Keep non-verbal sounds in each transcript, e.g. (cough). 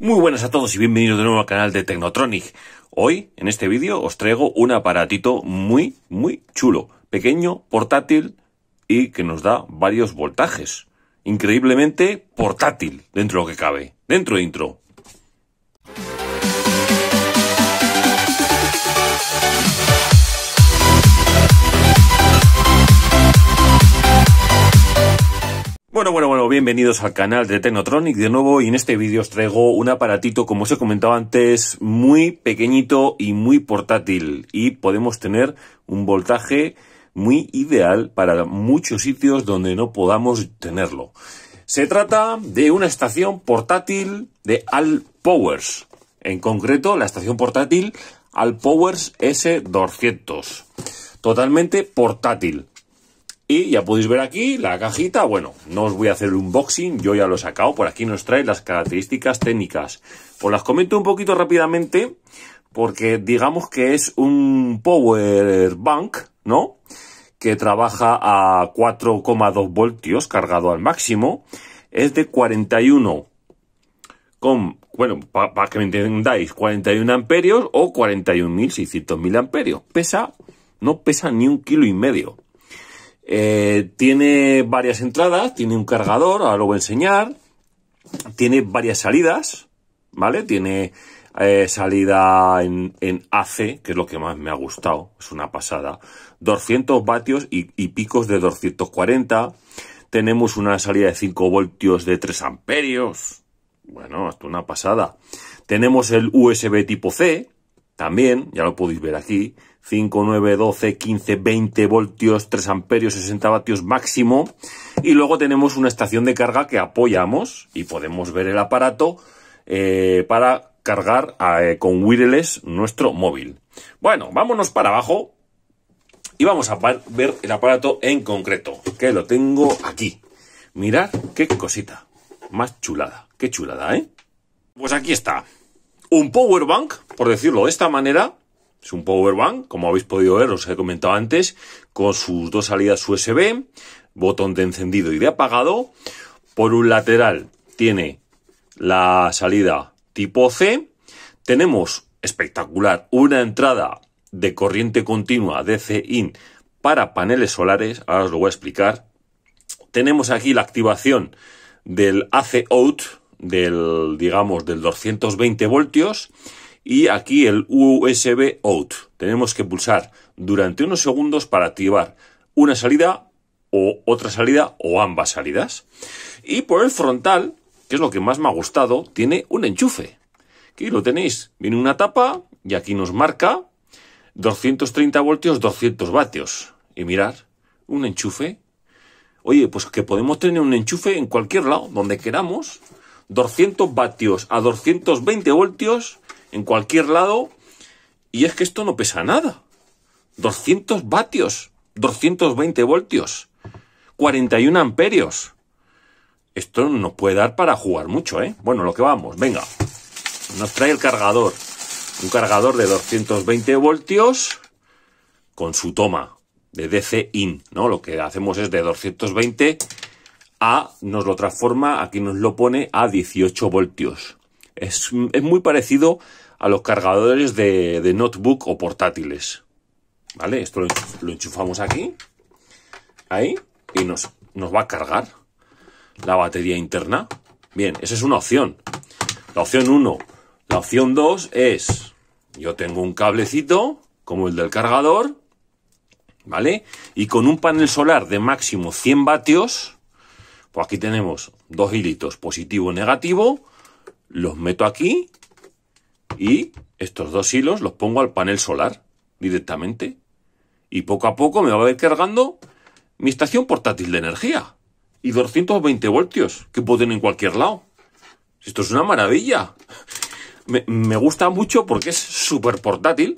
Muy buenas a todos y bienvenidos de nuevo al canal de Tecnotronic. Hoy, en este vídeo, os traigo un aparatito muy, muy chulo. Pequeño, portátil y que nos da varios voltajes. Increíblemente portátil, dentro de lo que cabe. Dentro de intro. Bueno, bueno, bienvenidos al canal de Tecnotronic de nuevo y en este vídeo os traigo un aparatito como os he comentado antes muy pequeñito y muy portátil y podemos tener un voltaje muy ideal para muchos sitios donde no podamos tenerlo. Se trata de una estación portátil de Al Powers, en concreto la estación portátil Al Powers S200 totalmente portátil. Y ya podéis ver aquí la cajita, bueno, no os voy a hacer un unboxing, yo ya lo he sacado, por aquí nos trae las características técnicas. Os las comento un poquito rápidamente, porque digamos que es un power bank, ¿no? Que trabaja a 4,2 voltios cargado al máximo, es de 41 con, bueno, para que me entendáis, 41 amperios o 41.600 amperios. Pesa, no pesa ni un kilo y medio. Eh, tiene varias entradas, tiene un cargador, ahora lo voy a enseñar. Tiene varias salidas, ¿vale? Tiene eh, salida en, AC, que es lo que más me ha gustado, es una pasada. 200 vatios y, picos de 240. Tenemos una salida de 5 voltios de 3 amperios. Bueno, hasta una pasada. Tenemos el USB tipo C, también, ya lo podéis ver aquí. 5, 9, 12, 15, 20 voltios, 3 amperios, 60 vatios máximo. Y luego tenemos una estación de carga que apoyamos y podemos ver el aparato eh, para cargar eh, con wireless nuestro móvil. Bueno, vámonos para abajo y vamos a ver el aparato en concreto, que lo tengo aquí. Mirad qué cosita, más chulada, qué chulada, ¿eh? Pues aquí está, un power bank, por decirlo de esta manera, es un power bank, como habéis podido ver, os he comentado antes, con sus dos salidas USB, botón de encendido y de apagado. Por un lateral tiene la salida tipo C. Tenemos espectacular una entrada de corriente continua DC-IN para paneles solares. Ahora os lo voy a explicar. Tenemos aquí la activación del AC-OUT, del, digamos, del 220 voltios y aquí el USB out. Tenemos que pulsar durante unos segundos para activar una salida o otra salida o ambas salidas. Y por el frontal, que es lo que más me ha gustado, tiene un enchufe. Aquí lo tenéis. Viene una tapa y aquí nos marca 230 voltios, 200 vatios. Y mirar, un enchufe. Oye, pues que podemos tener un enchufe en cualquier lado, donde queramos. 200 vatios a 220 voltios en cualquier lado. Y es que esto no pesa nada. 200 vatios, 220 voltios, 41 amperios. Esto nos puede dar para jugar mucho, ¿eh? Bueno, lo que vamos, venga. Nos trae el cargador. Un cargador de 220 voltios con su toma de DC in, ¿no? Lo que hacemos es de 220 a, nos lo transforma, aquí nos lo pone a 18 voltios. Es, muy parecido a los cargadores de, notebook o portátiles. ¿Vale? Esto lo, enchufamos aquí. Ahí. Y nos, nos va a cargar la batería interna. Bien, esa es una opción. La opción 1. La opción 2 es... Yo tengo un cablecito, como el del cargador, ¿vale? Y con un panel solar de máximo 100 vatios, pues aquí tenemos dos hilitos, positivo y negativo, los meto aquí y estos dos hilos los pongo al panel solar directamente. Y poco a poco me va a ir cargando mi estación portátil de energía. Y 220 voltios, que pueden en cualquier lado. Esto es una maravilla. Me, me gusta mucho porque es súper portátil.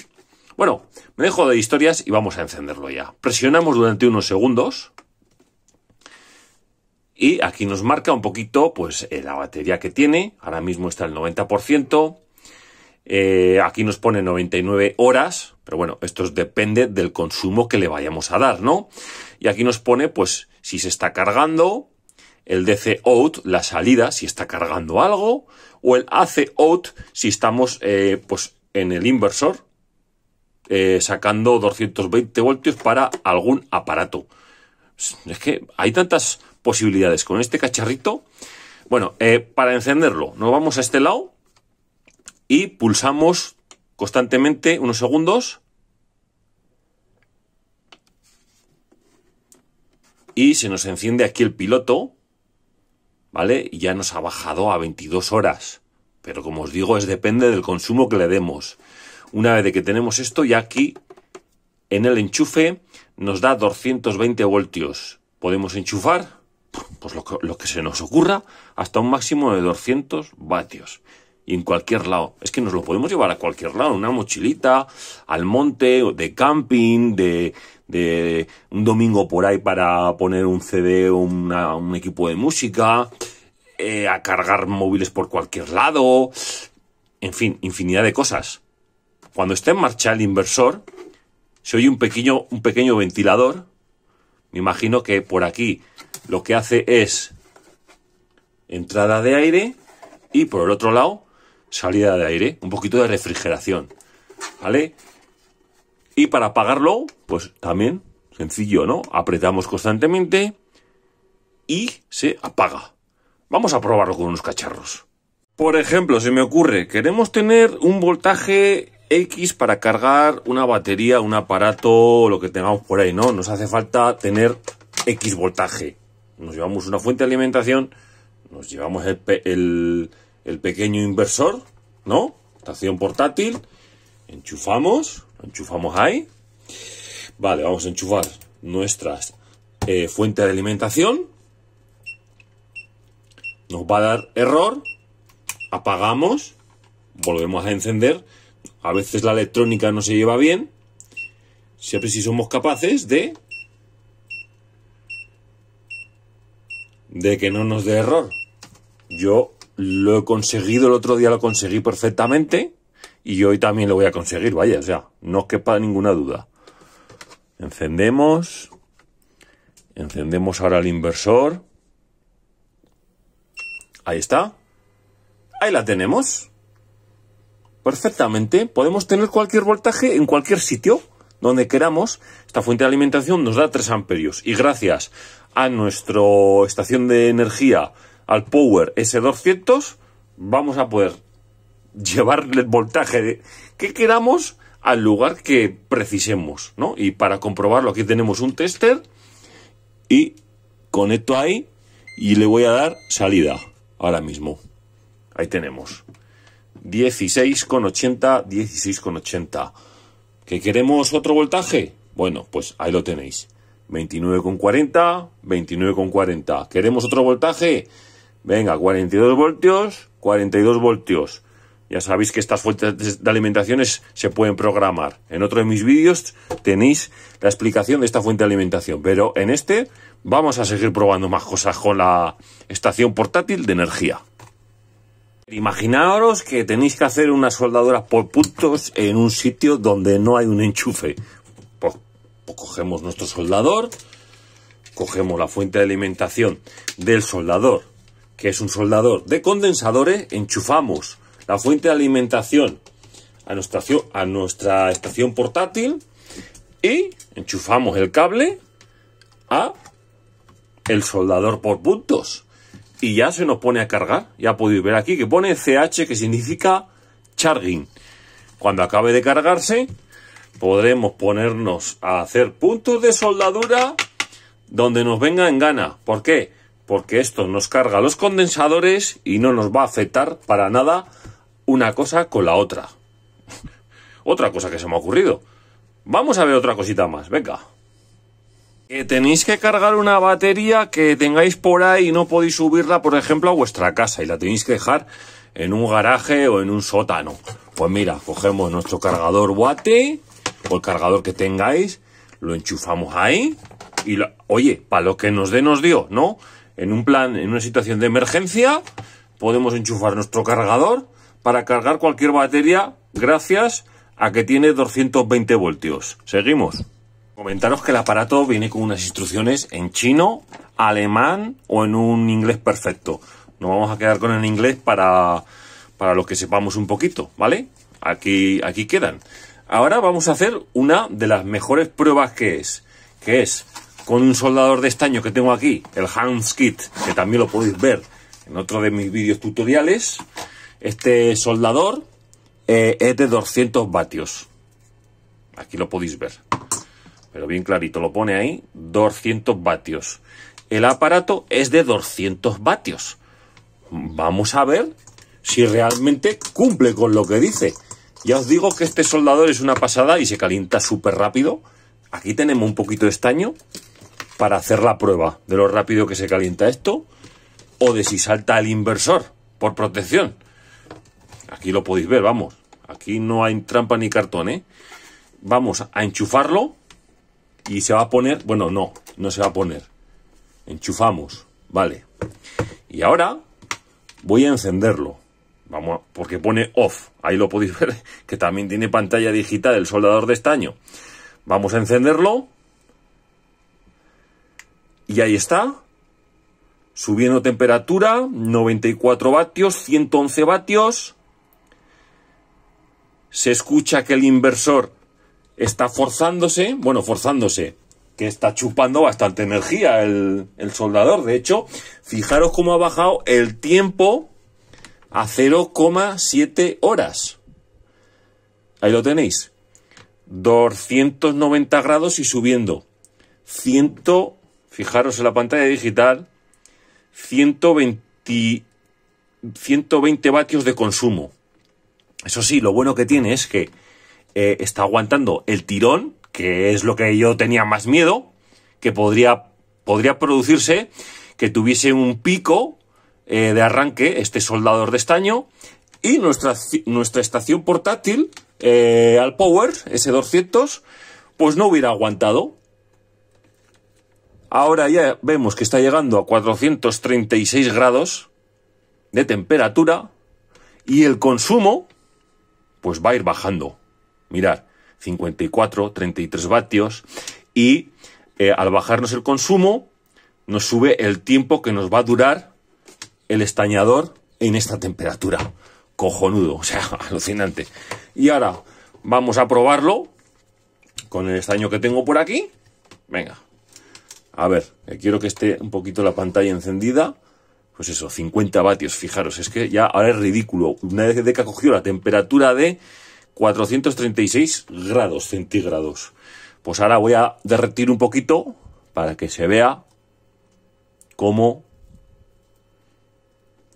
Bueno, me dejo de historias y vamos a encenderlo ya. Presionamos durante unos segundos. Y aquí nos marca un poquito, pues, eh, la batería que tiene. Ahora mismo está el 90%. Eh, aquí nos pone 99 horas, pero bueno, esto depende del consumo que le vayamos a dar, ¿no? Y aquí nos pone, pues, si se está cargando, el DC out, la salida, si está cargando algo, o el AC out, si estamos, eh, pues, en el inversor, sacando 220 voltios para algún aparato. Es que hay tantas posibilidades. Con este cacharrito, bueno, eh, para encenderlo, nos vamos a este lado y pulsamos constantemente unos segundos. Y se nos enciende aquí el piloto, ¿vale? Y ya nos ha bajado a 22 horas. Pero como os digo, es depende del consumo que le demos. Una vez de que tenemos esto, ya aquí en el enchufe nos da 220 voltios. Podemos enchufar pues lo que, se nos ocurra, hasta un máximo de 200 vatios y en cualquier lado. Es que nos lo podemos llevar a cualquier lado, una mochilita, al monte, de camping, de, de un domingo por ahí para poner un CD o un equipo de música, eh, a cargar móviles por cualquier lado, en fin, infinidad de cosas. Cuando está en marcha el inversor, se oye un pequeño, un pequeño ventilador. Me imagino que por aquí lo que hace es entrada de aire y por el otro lado salida de aire, un poquito de refrigeración, ¿vale? Y para apagarlo, pues también sencillo, ¿no? Apretamos constantemente y se apaga. Vamos a probarlo con unos cacharros. Por ejemplo, se me ocurre, queremos tener un voltaje X para cargar una batería, un aparato, lo que tengamos por ahí, ¿no? Nos hace falta tener X voltaje nos llevamos una fuente de alimentación, nos llevamos el, pequeño inversor, ¿no? Estación portátil, enchufamos, enchufamos ahí. Vale, vamos a enchufar nuestras eh, fuentes fuente de alimentación. Nos va a dar error, apagamos, volvemos a encender. A veces la electrónica no se lleva bien. Siempre si somos capaces de de que no nos dé error. Yo lo he conseguido, el otro día lo conseguí perfectamente y hoy también lo voy a conseguir, vaya, o sea, no quepa ninguna duda. Encendemos, encendemos ahora el inversor. Ahí está. Ahí la tenemos. Perfectamente. Podemos tener cualquier voltaje en cualquier sitio donde queramos, esta fuente de alimentación nos da 3 amperios. Y gracias a nuestra estación de energía, al Power S200, vamos a poder llevar el voltaje que queramos al lugar que precisemos, ¿no? Y para comprobarlo aquí tenemos un tester y conecto ahí y le voy a dar salida ahora mismo. Ahí tenemos. 16,80, 16,80. ¿Que queremos otro voltaje? Bueno, pues ahí lo tenéis. 29,40, 29,40. ¿Queremos otro voltaje? Venga, 42 voltios, 42 voltios. Ya sabéis que estas fuentes de alimentaciones se pueden programar. En otro de mis vídeos tenéis la explicación de esta fuente de alimentación. Pero en este vamos a seguir probando más cosas con la estación portátil de energía. Imaginaros que tenéis que hacer una soldadura por puntos en un sitio donde no hay un enchufe. Pues, pues, cogemos nuestro soldador, cogemos la fuente de alimentación del soldador, que es un soldador de condensadores, enchufamos la fuente de alimentación a nuestra, a nuestra estación portátil y enchufamos el cable a el soldador por puntos y ya se nos pone a cargar. Ya podéis ver aquí que pone CH, que significa charging. Cuando acabe de cargarse, podremos ponernos a hacer puntos de soldadura donde nos venga en gana. ¿Por qué? Porque esto nos carga los condensadores y no nos va a afectar para nada una cosa con la otra. (laughs) otra cosa que se me ha ocurrido. Vamos a ver otra cosita más, venga tenéis que cargar una batería que tengáis por ahí y no podéis subirla, por ejemplo, a vuestra casa y la tenéis que dejar en un garaje o en un sótano. Pues mira, cogemos nuestro cargador Wate, o el cargador que tengáis, lo enchufamos ahí y oye, para lo que nos dé nos dio, ¿no? En un plan, en una situación de emergencia, podemos enchufar nuestro cargador para cargar cualquier batería gracias a que tiene 220 voltios. Seguimos. Comentaros que el aparato viene con unas instrucciones en chino, alemán o en un inglés perfecto. No vamos a quedar con el inglés para, para los que sepamos un poquito, ¿vale? Aquí, aquí quedan. Ahora vamos a hacer una de las mejores pruebas que es, que es con un soldador de estaño que tengo aquí, el Hans Kit, que también lo podéis ver en otro de mis vídeos tutoriales. Este soldador eh, es de 200 vatios. Aquí lo podéis ver pero bien clarito lo pone ahí, 200 vatios. El aparato es de 200 vatios. Vamos a ver si realmente cumple con lo que dice. Ya os digo que este soldador es una pasada y se calienta súper rápido. Aquí tenemos un poquito de estaño para hacer la prueba de lo rápido que se calienta esto o de si salta el inversor por protección. Aquí lo podéis ver, vamos. Aquí no hay trampa ni cartón, ¿eh? Vamos a enchufarlo y se va a poner, bueno, no, no se va a poner. Enchufamos, vale. Y ahora voy a encenderlo. Vamos, porque pone off. Ahí lo podéis (laughs) ver, que también tiene pantalla digital el soldador de estaño. Vamos a encenderlo. Y ahí está. Subiendo temperatura, 94 vatios, 111 vatios. Se escucha que el inversor está forzándose, bueno, forzándose, que está chupando bastante energía el, soldador. De hecho, fijaros cómo ha bajado el tiempo a 0,7 horas. Ahí lo tenéis. 290 grados y subiendo. 100, fijaros en la pantalla digital, 120, 120 vatios de consumo. Eso sí, lo bueno que tiene es que eh, está aguantando el tirón, que es lo que yo tenía más miedo, que podría, podría producirse que tuviese un pico eh, de arranque este soldador de estaño y nuestra, nuestra estación portátil eh, al Power S200 pues no hubiera aguantado. Ahora ya vemos que está llegando a 436 grados de temperatura y el consumo pues va a ir bajando mirad, 54, 33 vatios, y eh, al bajarnos el consumo, nos sube el tiempo que nos va a durar el estañador en esta temperatura. Cojonudo, o sea, (laughs) alucinante. Y ahora vamos a probarlo con el estaño que tengo por aquí. Venga, a ver, quiero que esté un poquito la pantalla encendida. Pues eso, 50 vatios, fijaros, es que ya ahora es ridículo. Una vez que ha cogido la temperatura de 436 grados centígrados. Pues ahora voy a derretir un poquito para que se vea cómo...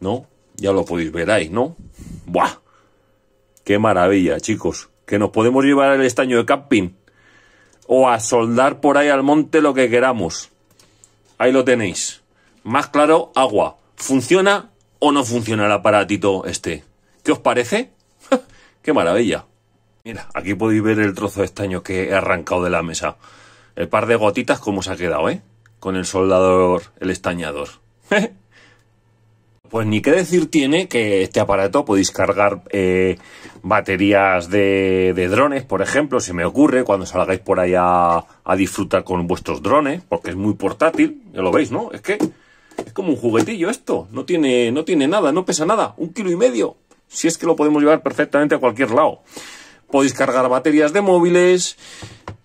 ¿No? Ya lo podéis ver ahí, ¿no? ¡Buah! ¡Qué maravilla, chicos! Que nos podemos llevar al estaño de camping o a soldar por ahí al monte lo que queramos. Ahí lo tenéis. Más claro, agua. ¿Funciona o no funciona el aparatito este? ¿Qué os parece? (laughs) ¡Qué maravilla! Mira, aquí podéis ver el trozo de estaño que he arrancado de la mesa. El par de gotitas como se ha quedado, ¿eh? Con el soldador, el estañador. (laughs) Pues ni qué decir tiene que este aparato podéis cargar eh, baterías de, drones, por ejemplo, se me ocurre cuando salgáis por ahí a, disfrutar con vuestros drones, porque es muy portátil, ya lo veis, ¿no? Es que es como un juguetillo esto, no tiene, no tiene nada, no pesa nada, un kilo y medio, si es que lo podemos llevar perfectamente a cualquier lado. Podéis cargar baterías de móviles,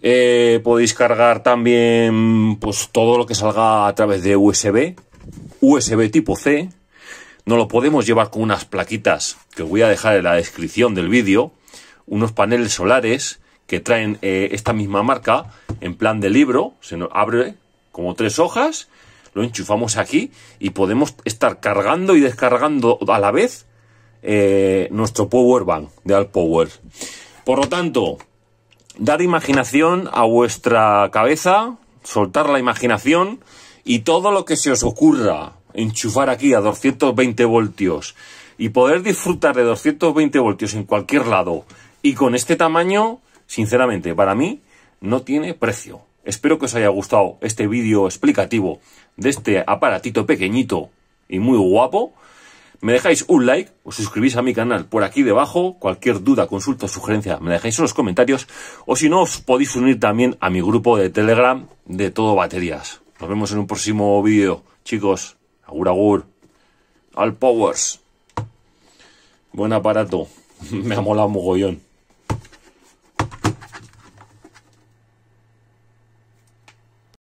eh, podéis cargar también pues todo lo que salga a través de USB, USB tipo C. No lo podemos llevar con unas plaquitas que os voy a dejar en la descripción del vídeo, unos paneles solares que traen eh, esta misma marca en plan de libro, se nos abre como tres hojas, lo enchufamos aquí y podemos estar cargando y descargando a la vez eh, nuestro Power Bank de Power, Por lo tanto, dar imaginación a vuestra cabeza, soltar la imaginación y todo lo que se os ocurra enchufar aquí a 220 voltios y poder disfrutar de 220 voltios en cualquier lado y con este tamaño, sinceramente, para mí no tiene precio. Espero que os haya gustado este vídeo explicativo de este aparatito pequeñito y muy guapo me dejáis un like, os suscribís a mi canal por aquí debajo, cualquier duda, consulta o sugerencia me dejáis en los comentarios, o si no, os podéis unir también a mi grupo de Telegram de todo baterías. Nos vemos en un próximo vídeo, chicos. Agur, agur. All powers. Buen aparato. (laughs) Me ha molado mogollón.